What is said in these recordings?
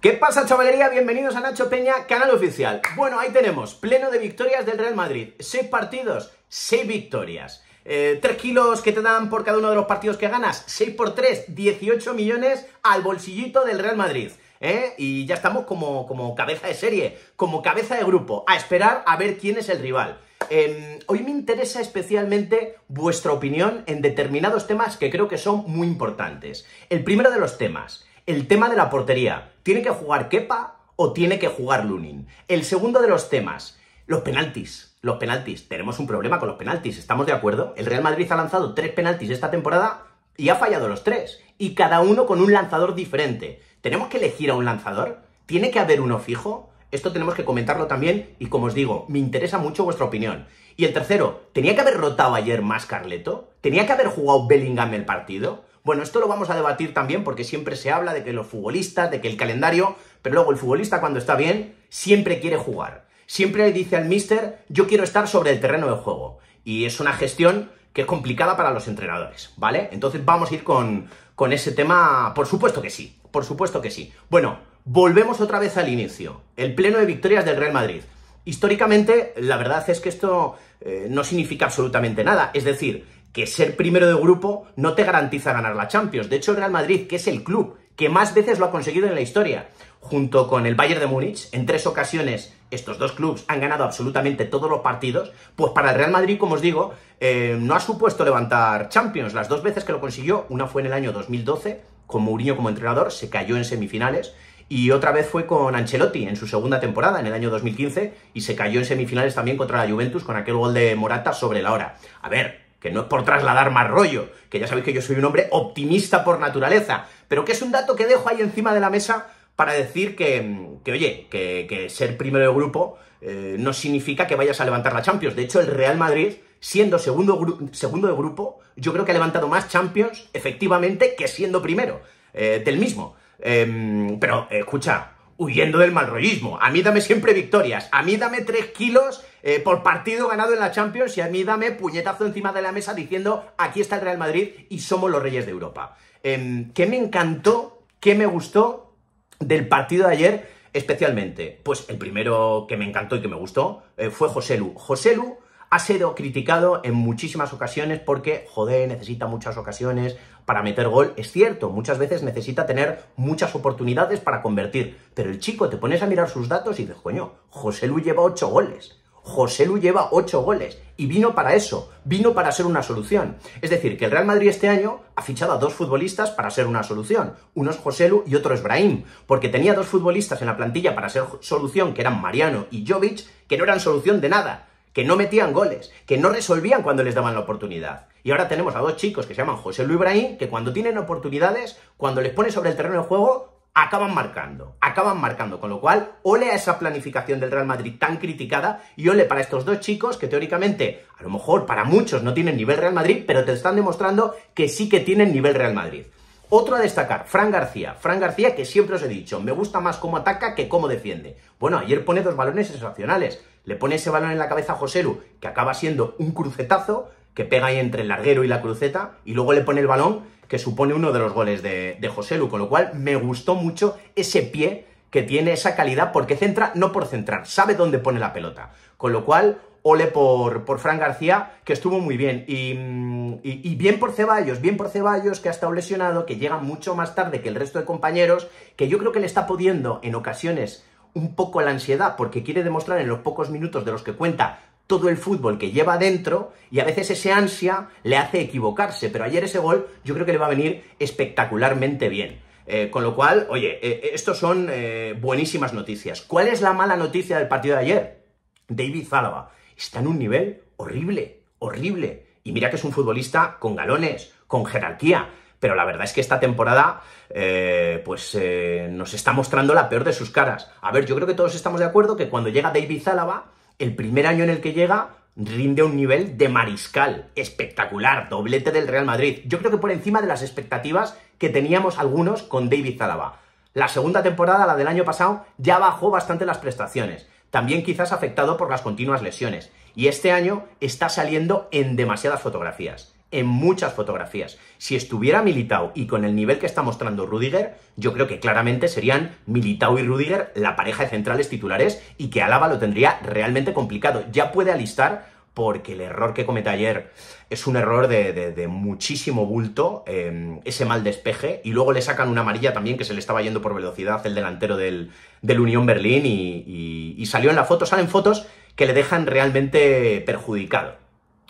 ¿Qué pasa, chavalería? Bienvenidos a Nacho Peña, canal oficial. Bueno, ahí tenemos, pleno de victorias del Real Madrid. Seis partidos, seis victorias. Eh, tres 3 kilos que te dan por cada uno de los partidos que ganas. 6 por 3, 18 millones al bolsillito del Real Madrid. ¿eh? Y ya estamos como, como cabeza de serie, como cabeza de grupo, a esperar a ver quién es el rival. Em, hoy me interesa especialmente vuestra opinión en determinados temas que creo que son muy importantes. El primero de los temas, el tema de la portería. ¿Tiene que jugar Kepa o tiene que jugar Lunin? El segundo de los temas, los penaltis. Los penaltis. Tenemos un problema con los penaltis, ¿estamos de acuerdo? El Real Madrid ha lanzado tres penaltis esta temporada y ha fallado los tres. Y cada uno con un lanzador diferente. ¿Tenemos que elegir a un lanzador? ¿Tiene que haber uno fijo? Esto tenemos que comentarlo también y como os digo, me interesa mucho vuestra opinión. Y el tercero, ¿tenía que haber rotado ayer más Carleto? ¿Tenía que haber jugado Bellingham el partido? Bueno, esto lo vamos a debatir también porque siempre se habla de que los futbolistas, de que el calendario, pero luego el futbolista cuando está bien siempre quiere jugar. Siempre dice al mister, yo quiero estar sobre el terreno de juego. Y es una gestión que es complicada para los entrenadores, ¿vale? Entonces vamos a ir con, ese tema, por supuesto que sí, por supuesto que sí. Bueno, volvemos otra vez al inicio, el pleno de victorias del Real Madrid. Históricamente, la verdad es que esto eh, no significa absolutamente nada, es decir, que ser primero de grupo no te garantiza ganar la Champions. De hecho, el Real Madrid, que es el club que más veces lo ha conseguido en la historia, junto con el Bayern de Múnich, en tres ocasiones estos dos clubes han ganado absolutamente todos los partidos, pues para el Real Madrid, como os digo, eh, no ha supuesto levantar Champions. Las dos veces que lo consiguió, una fue en el año 2012, con Mourinho como entrenador, se cayó en semifinales, y otra vez fue con Ancelotti en su segunda temporada, en el año 2015, y se cayó en semifinales también contra la Juventus con aquel gol de Morata sobre la hora. A ver, que no es por trasladar más rollo, que ya sabéis que yo soy un hombre optimista por naturaleza, pero que es un dato que dejo ahí encima de la mesa para decir que, que oye, que, ser primero de grupo eh, no significa que vayas a levantar la Champions. De hecho, el Real Madrid, siendo segundo, segundo de grupo, yo creo que ha levantado más Champions, efectivamente, que siendo primero eh, del mismo. Em, pero, escucha, huyendo del malrollismo. A mí dame siempre victorias. A mí dame 3 kilos eh, por partido ganado en la Champions y a mí dame puñetazo encima de la mesa diciendo aquí está el Real Madrid y somos los reyes de Europa. Em, ¿Qué me encantó? ¿Qué me gustó del partido de ayer especialmente? Pues el primero que me encantó y que me gustó eh, fue José Lu. José Lu ha sido criticado en muchísimas ocasiones porque, joder, necesita muchas ocasiones para meter gol. Es cierto, muchas veces necesita tener muchas oportunidades para convertir. Pero el chico, te pones a mirar sus datos y dices, coño, José Lu lleva ocho goles. José Lu lleva ocho goles. Y vino para eso, vino para ser una solución. Es decir, que el Real Madrid este año ha fichado a dos futbolistas para ser una solución. Uno es José Lu y otro es Brahim, porque tenía dos futbolistas en la plantilla para ser solución, que eran Mariano y Jovic, que no eran solución de nada que no metían goles, que no resolvían cuando les daban la oportunidad. Y ahora tenemos a dos chicos que se llaman José Luis Braín, que cuando tienen oportunidades, cuando les pone sobre el terreno de juego, acaban marcando, acaban marcando, con lo cual ole a esa planificación del Real Madrid tan criticada y ole para estos dos chicos que teóricamente, a lo mejor para muchos no tienen nivel Real Madrid, pero te están demostrando que sí que tienen nivel Real Madrid. Otro a destacar, Fran García. Fran García, que siempre os he dicho, me gusta más cómo ataca que cómo defiende. Bueno, ayer pone dos balones excepcionales. Le pone ese balón en la cabeza a Joselu, que acaba siendo un crucetazo, que pega ahí entre el larguero y la cruceta, y luego le pone el balón que supone uno de los goles de, de Joselu, con lo cual me gustó mucho ese pie que tiene esa calidad porque centra no por centrar, sabe dónde pone la pelota. Con lo cual, ole por, por Fran García, que estuvo muy bien. Mm, y, bien por Ceballos, bien por Ceballos, que ha estado lesionado, que llega mucho más tarde que el resto de compañeros, que yo creo que le está pudiendo en ocasiones un poco la ansiedad, porque quiere demostrar en los pocos minutos de los que cuenta todo el fútbol que lleva dentro y a veces ese ansia le hace equivocarse, pero ayer ese gol yo creo que le va a venir espectacularmente bien. Eh, con lo cual, oye, eh, eh, estos son buenísimas noticias. ¿Cuál es la mala noticia del partido de ayer? David Zálava está en un nivel horrible, horrible. Y mira que es un futbolista con galones, con jerarquía. Pero la verdad es que esta temporada, eh, pues eh, nos está mostrando la peor de sus caras. A ver, yo creo que todos estamos de acuerdo que cuando llega David Zálava, el primer año en el que llega, rinde un nivel de mariscal, espectacular, doblete del Real Madrid. Yo creo que por encima de las expectativas que teníamos algunos con David Zálava. La segunda temporada, la del año pasado, ya bajó bastante las prestaciones también quizás afectado por las continuas lesiones. Y este año está saliendo en demasiadas fotografías, en muchas fotografías. Si estuviera Militao y con el nivel que está mostrando Rudiger, yo creo que claramente serían Militao y Rudiger la pareja de centrales titulares y que Alaba lo tendría realmente complicado. Ya puede alistar porque el error que comete ayer es un error de, muchísimo bulto, em, ese mal despeje, y luego le sacan una amarilla también que se le estaba yendo por velocidad el delantero del, del Unión Berlín y, salió en la foto, salen fotos que le dejan realmente perjudicado.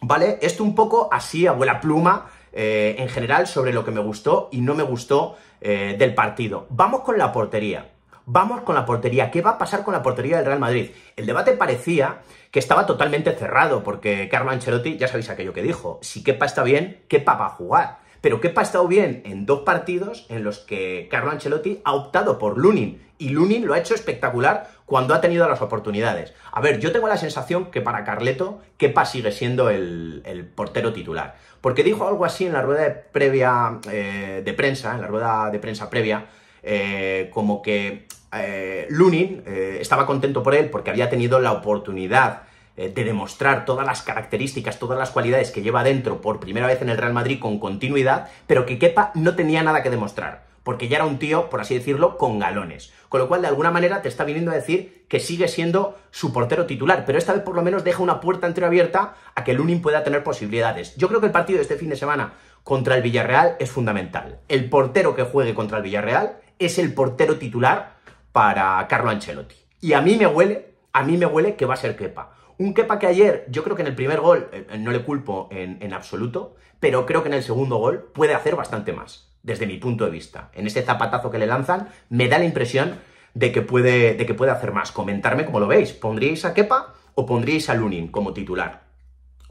¿Vale? Esto un poco así, abuela pluma, eh, en general sobre lo que me gustó y no me gustó eh, del partido. Vamos con la portería. Vamos con la portería. ¿Qué va a pasar con la portería del Real Madrid? El debate parecía que estaba totalmente cerrado, porque Carlo Ancelotti, ya sabéis aquello que dijo, si Kepa está bien, Kepa va a jugar. Pero Kepa ha estado bien en dos partidos en los que Carlo Ancelotti ha optado por Lunin, y Lunin lo ha hecho espectacular cuando ha tenido las oportunidades. A ver, yo tengo la sensación que para Carleto, Kepa sigue siendo el, portero titular. Porque dijo algo así en la rueda de, previa eh, de prensa, en la rueda de prensa previa, eh, como que eh, Lunin eh, estaba contento por él porque había tenido la oportunidad de demostrar todas las características, todas las cualidades que lleva dentro por primera vez en el Real Madrid con continuidad, pero que Kepa no tenía nada que demostrar, porque ya era un tío, por así decirlo, con galones. Con lo cual, de alguna manera, te está viniendo a decir que sigue siendo su portero titular, pero esta vez por lo menos deja una puerta entreabierta a que Lunin pueda tener posibilidades. Yo creo que el partido de este fin de semana contra el Villarreal es fundamental. El portero que juegue contra el Villarreal es el portero titular para Carlo Ancelotti. Y a mí me huele, a mí me huele que va a ser Kepa. Un Kepa que ayer, yo creo que en el primer gol, eh, eh, no le culpo en, absoluto, pero creo que en el segundo gol puede hacer bastante más, desde mi punto de vista. En este zapatazo que le lanzan, me da la impresión de que puede, de que puede hacer más. Comentarme cómo lo veis. ¿Pondríais a Kepa o pondríais a Lunin como titular?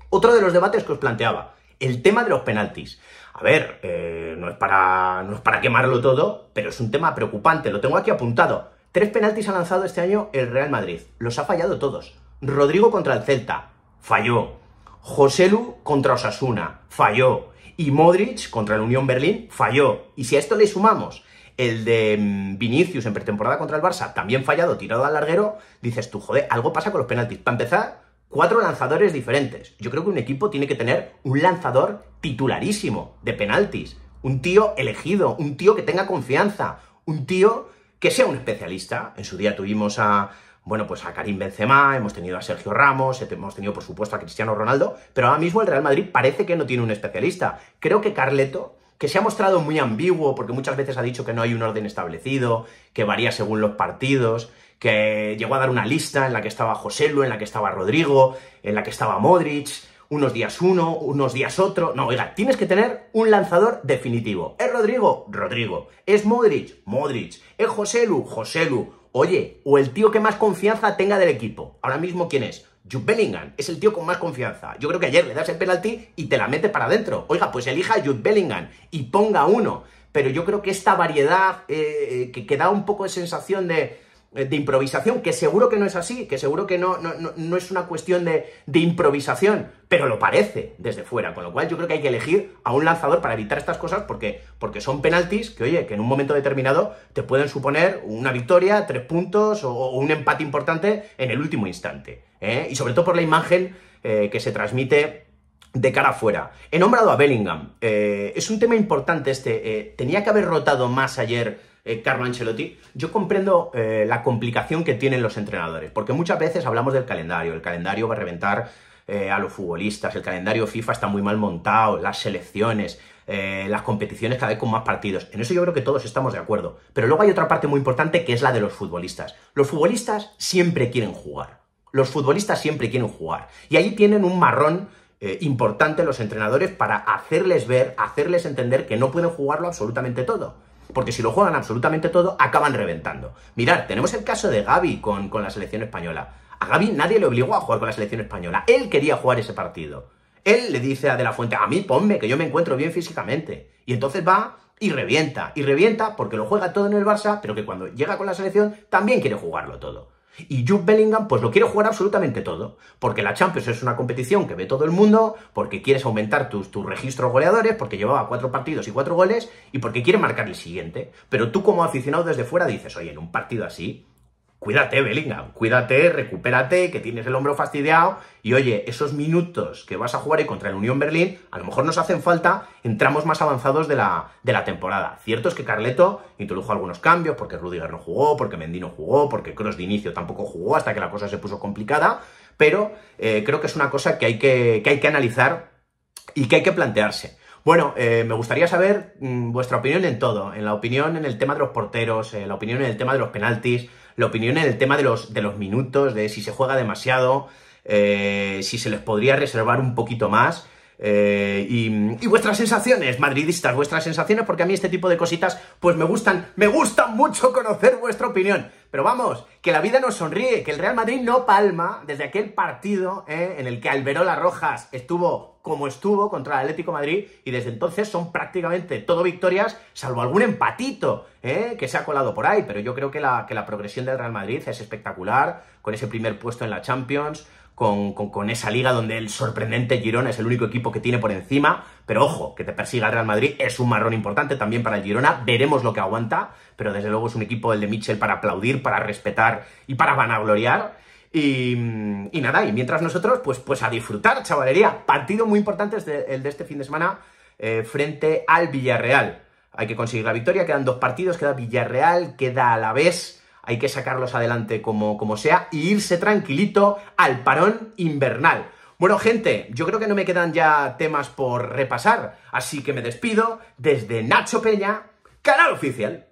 Otro de los debates que os planteaba. El tema de los penaltis. A ver, eh, no, es para, no es para quemarlo todo, pero es un tema preocupante. Lo tengo aquí apuntado. Tres penaltis ha lanzado este año el Real Madrid. Los ha fallado todos. Rodrigo contra el Celta. Falló. Joselu contra Osasuna. Falló. Y Modric contra el Unión Berlín. Falló. Y si a esto le sumamos el de mm, Vinicius en pretemporada contra el Barça, también fallado, tirado al larguero, dices tú, joder, algo pasa con los penaltis. Para empezar, cuatro lanzadores diferentes. Yo creo que un equipo tiene que tener un lanzador titularísimo de penaltis, un tío elegido, un tío que tenga confianza, un tío que sea un especialista. En su día tuvimos a, bueno, pues a Karim Benzema, hemos tenido a Sergio Ramos, hemos tenido por supuesto a Cristiano Ronaldo, pero ahora mismo el Real Madrid parece que no tiene un especialista. Creo que Carleto que se ha mostrado muy ambiguo, porque muchas veces ha dicho que no hay un orden establecido, que varía según los partidos, que llegó a dar una lista en la que estaba Joselu, en la que estaba Rodrigo, en la que estaba Modric, unos días uno, unos días otro. No, oiga, tienes que tener un lanzador definitivo. ¿Es Rodrigo? Rodrigo. ¿Es Modric? Modric. ¿Es Joselu? Joselu. Oye, o el tío que más confianza tenga del equipo. Ahora mismo, ¿quién es? Jude Bellingham es el tío con más confianza. Yo creo que ayer le das el penalti y te la mete para adentro. Oiga, pues elija a Jude Bellingham y ponga uno. Pero yo creo que esta variedad eh, eh, que, que da un poco de sensación de eh, de improvisación, que seguro que no es así, que seguro que no, no, es una cuestión de, improvisación, pero lo parece desde fuera, con lo cual yo creo que hay que elegir a un lanzador para evitar estas cosas porque, porque son penaltis que, oye, que en un momento determinado te pueden suponer una victoria, tres puntos o, un empate importante en el último instante. ¿eh? Y sobre todo por la imagen eh, que se transmite de cara afuera. He nombrado a Bellingham. es un tema importante este. tenía que haber rotado más ayer eh, Carlo Ancelotti, yo comprendo eh, la complicación que tienen los entrenadores, porque muchas veces hablamos del calendario, el calendario va a reventar eh, a los futbolistas, el calendario FIFA está muy mal montado, las selecciones, eh, las competiciones cada vez con más partidos. En eso yo creo que todos estamos de acuerdo. Pero luego hay otra parte muy importante que es la de los futbolistas. Los futbolistas siempre quieren jugar. Los futbolistas siempre quieren jugar. Y ahí tienen un marrón importante los entrenadores para hacerles ver, hacerles entender que no pueden jugarlo absolutamente todo porque si lo juegan absolutamente todo, acaban reventando. Mirad, tenemos el caso de Gaby con, la selección española. A Gaby nadie le obligó a jugar con la selección española. Él quería jugar ese partido. Él le dice a De La Fuente, a mí ponme, que yo me encuentro bien físicamente. Y entonces va y revienta. Y revienta porque lo juega todo en el Barça, pero que cuando llega con la selección también quiere jugarlo todo. Y Jude Bellingham pues lo quiere jugar absolutamente todo, porque la Champions es una competición que ve todo el mundo, porque quieres aumentar tus, tus registros goleadores, porque llevaba cuatro partidos y cuatro goles, y porque quiere marcar el siguiente. Pero tú como aficionado desde fuera dices, oye, en un partido así, cuídate, Bellingham, cuídate, recupérate, que tienes el hombro fastidiado y oye, esos minutos que vas a jugar y contra el Unión Berlín, a lo mejor nos hacen falta en tramos más avanzados de la, de la temporada. Cierto es que Carleto introdujo algunos cambios porque Rudiger no jugó, porque Mendino jugó, porque Cross de inicio tampoco jugó hasta que la cosa se puso complicada, pero eh, creo que es una cosa que hay que, hay que analizar y que hay que plantearse. Bueno, eh, me gustaría saber mm, vuestra opinión en todo, en la opinión en el tema de los porteros, en la opinión en el tema de los penaltis, la opinión en el tema de los, de los minutos, de si se juega demasiado, eh, si se les podría reservar un poquito más. Eh, y, vuestras sensaciones, madridistas, vuestras sensaciones, porque a mí este tipo de cositas, pues me gustan, me gusta mucho conocer vuestra opinión. Pero vamos, que la vida nos sonríe, que el Real Madrid no palma desde aquel partido eh, en el que Alberola Rojas estuvo como estuvo contra el Atlético Madrid y desde entonces son prácticamente todo victorias, salvo algún empatito eh, que se ha colado por ahí. Pero yo creo que la, que la progresión del Real Madrid es espectacular, con ese primer puesto en la Champions con, esa liga donde el sorprendente Girona es el único equipo que tiene por encima, pero ojo, que te persiga el Real Madrid es un marrón importante también para el Girona, veremos lo que aguanta, pero desde luego es un equipo el de Mitchell para aplaudir, para respetar y para vanagloriar. Y, y nada, y mientras nosotros, pues, pues a disfrutar, chavalería. Partido muy importante es el de este fin de semana eh, frente al Villarreal. Hay que conseguir la victoria, quedan dos partidos, queda Villarreal, queda a la vez hay que sacarlos adelante como, como sea y e irse tranquilito al parón invernal. Bueno, gente, yo creo que no me quedan ya temas por repasar, así que me despido desde Nacho Peña, canal oficial.